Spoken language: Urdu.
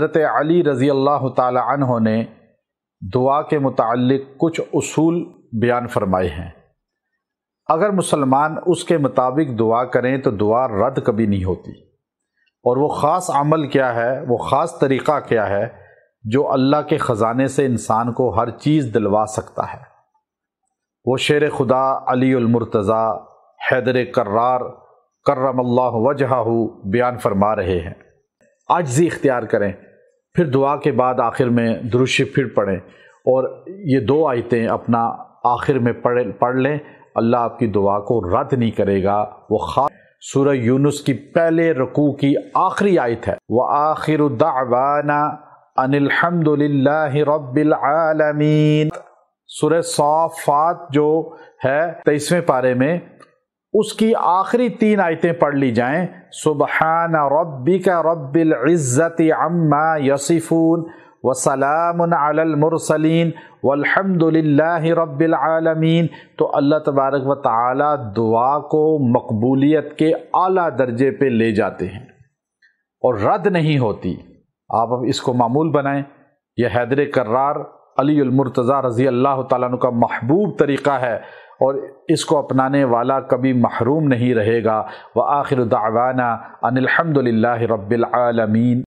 حضرت علی رضی اللہ تعالی عنہ نے دعا کے متعلق کچھ اصول بیان فرمائے ہیں اگر مسلمان اس کے مطابق دعا کریں تو دعا رد کبھی نہیں ہوتی اور وہ خاص عمل کیا ہے وہ خاص طریقہ کیا ہے جو اللہ کے خزانے سے انسان کو ہر چیز دلوا سکتا ہے وہ شیر خدا علی المرتضیٰ حیدر کرار کرم اللہ وجہ بیان فرما رہے ہیں عجزی اختیار کریں پھر دعا کے بعد آخر میں دروشی پھر پڑھیں اور یہ دو آیتیں اپنا آخر میں پڑھ پڑھ لیں اللہ آپ کی دعا کو رد نہیں کرے گا وہ خاص سورہ یونس کی پہلے رکوع کی آخری آیت ہے وہ آخر الدا نا انمد اللہ رب العالمین سورہ صافات جو ہے تیسویں پارے میں اس کی آخری تین آیتیں پڑھ لی جائیں سبحان رب العزت عما یسیف وسلام علمر سلیم الحمد للہ رب العالمین تو اللہ تبارک و تعالی دعا کو مقبولیت کے اعلیٰ درجے پہ لے جاتے ہیں اور رد نہیں ہوتی آپ اب اس کو معمول بنائیں یہ حیدر کرار علی المرتضی رضی اللہ تعالیٰ کا محبوب طریقہ ہے اور اس کو اپنانے والا کبھی محروم نہیں رہے گا وہ آخر ان الحمد للہ رب العالمین